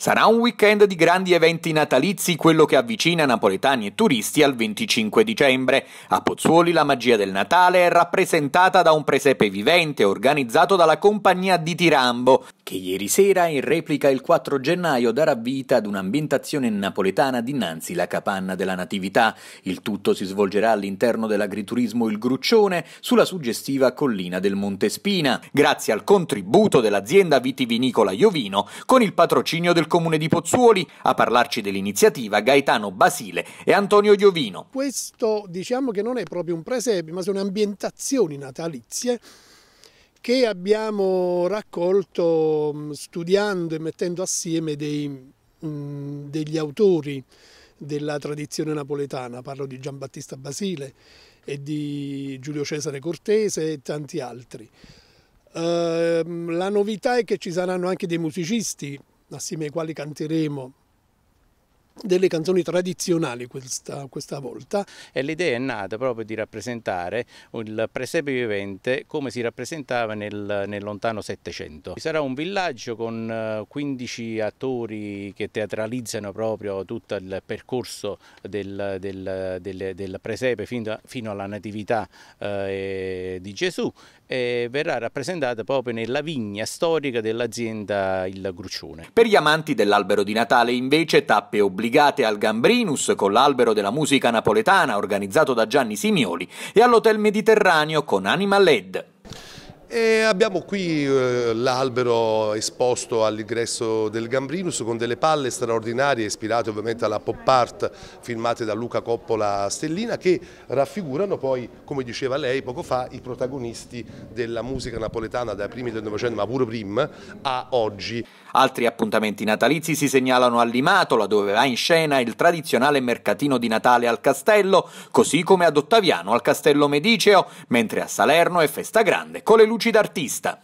Sarà un weekend di grandi eventi natalizi quello che avvicina napoletani e turisti al 25 dicembre. A Pozzuoli la magia del Natale è rappresentata da un presepe vivente organizzato dalla compagnia di Tirambo, che ieri sera, in replica il 4 gennaio, darà vita ad un'ambientazione napoletana dinanzi la capanna della Natività. Il tutto si svolgerà all'interno dell'agriturismo Il Gruccione, sulla suggestiva collina del Monte Spina, grazie al contributo dell'azienda vitivinicola Iovino, con il patrocinio del comune di Pozzuoli, a parlarci dell'iniziativa Gaetano Basile e Antonio Iovino. Questo diciamo che non è proprio un presepe, ma sono ambientazioni natalizie che abbiamo raccolto mm, studiando e mettendo assieme dei, mm, degli autori della tradizione napoletana, parlo di Giambattista Basile e di Giulio Cesare Cortese e tanti altri. Ehm, la novità è che ci saranno anche dei musicisti assieme ai quali canteremo delle canzoni tradizionali questa, questa volta. E l'idea è nata proprio di rappresentare il presepe vivente come si rappresentava nel, nel lontano Settecento. sarà un villaggio con 15 eh, attori che teatralizzano proprio tutto il percorso del, del, del, del presepe fino, fino, alla natività eh, di Gesù e verrà rappresentata proprio nella vigna storica dell'azienda Il Gruccione. Per gli amanti dell'albero di Natale invece tappe obbligatorie obbligate al Gambrinus con l'albero della musica napoletana organizzato da Gianni Simioli e all'Hotel Mediterraneo con Anima Led. E abbiamo qui eh, l'albero esposto all'ingresso del Gambrinus con delle palle straordinarie ispirate ovviamente alla pop art filmate da Luca Coppola Stellina che raffigurano poi, come diceva lei poco fa, i protagonisti della musica napoletana dai primi del Novecento ma pure prima a oggi. Altri appuntamenti natalizi si segnalano a Limatola dove va in scena il tradizionale mercatino di Natale al castello, così come ad Ottaviano al castello Mediceo, mentre a Salerno è festa grande con le luci luci d'artista.